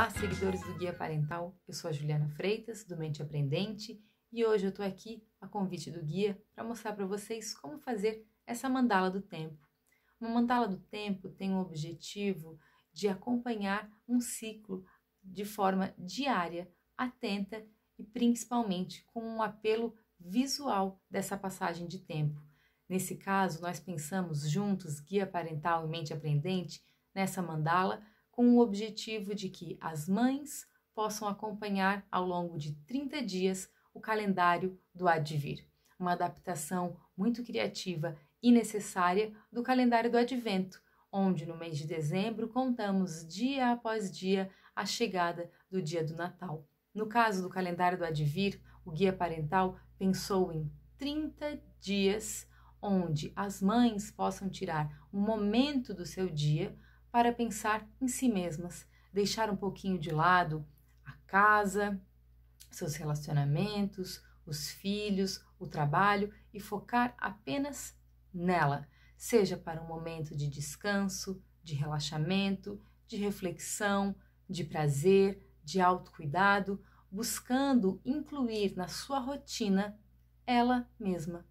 Olá, seguidores do Guia Parental. Eu sou a Juliana Freitas, do Mente Aprendente, e hoje eu estou aqui a convite do guia para mostrar para vocês como fazer essa mandala do tempo. Uma mandala do tempo tem o objetivo de acompanhar um ciclo de forma diária, atenta e principalmente com um apelo visual dessa passagem de tempo. Nesse caso, nós pensamos juntos, guia parental e mente aprendente, nessa mandala com o objetivo de que as mães possam acompanhar ao longo de 30 dias o calendário do Advir, uma adaptação muito criativa e necessária do calendário do Advento, onde no mês de dezembro contamos dia após dia a chegada do dia do Natal. No caso do calendário do Advir, o guia parental pensou em 30 dias onde as mães possam tirar um momento do seu dia para pensar em si mesmas, deixar um pouquinho de lado a casa, seus relacionamentos, os filhos, o trabalho e focar apenas nela, seja para um momento de descanso, de relaxamento, de reflexão, de prazer, de autocuidado, buscando incluir na sua rotina ela mesma.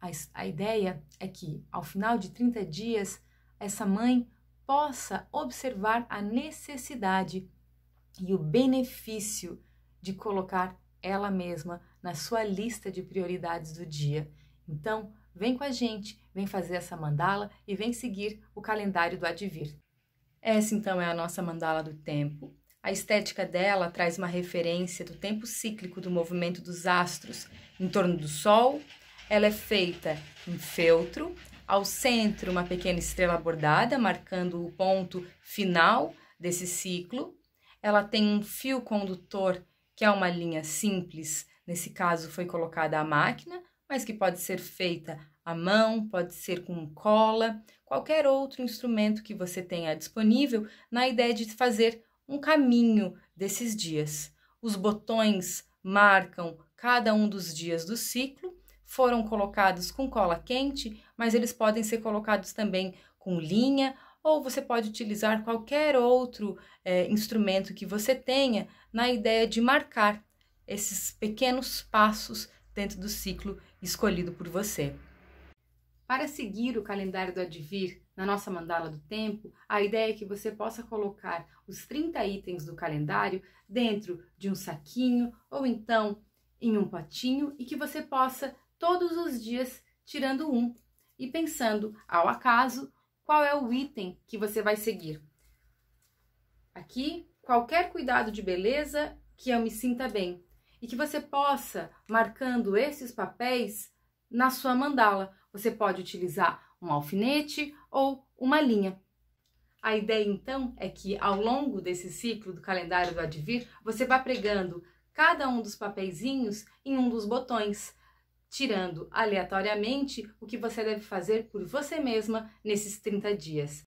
A, a ideia é que, ao final de 30 dias, essa mãe possa observar a necessidade e o benefício de colocar ela mesma na sua lista de prioridades do dia. Então, vem com a gente, vem fazer essa mandala e vem seguir o calendário do Advir. Essa então é a nossa mandala do tempo. A estética dela traz uma referência do tempo cíclico do movimento dos astros em torno do Sol. Ela é feita em feltro ao centro, uma pequena estrela bordada, marcando o ponto final desse ciclo. Ela tem um fio condutor, que é uma linha simples, nesse caso foi colocada a máquina, mas que pode ser feita à mão, pode ser com cola, qualquer outro instrumento que você tenha disponível, na ideia de fazer um caminho desses dias. Os botões marcam cada um dos dias do ciclo foram colocados com cola quente, mas eles podem ser colocados também com linha, ou você pode utilizar qualquer outro é, instrumento que você tenha na ideia de marcar esses pequenos passos dentro do ciclo escolhido por você. Para seguir o calendário do Advir na nossa mandala do tempo, a ideia é que você possa colocar os 30 itens do calendário dentro de um saquinho ou então em um potinho e que você possa todos os dias, tirando um e pensando ao acaso qual é o item que você vai seguir. Aqui, qualquer cuidado de beleza que eu me sinta bem e que você possa, marcando esses papéis na sua mandala, você pode utilizar um alfinete ou uma linha. A ideia então é que ao longo desse ciclo do calendário do Advir, você vá pregando cada um dos papeizinhos em um dos botões tirando aleatoriamente o que você deve fazer por você mesma nesses 30 dias.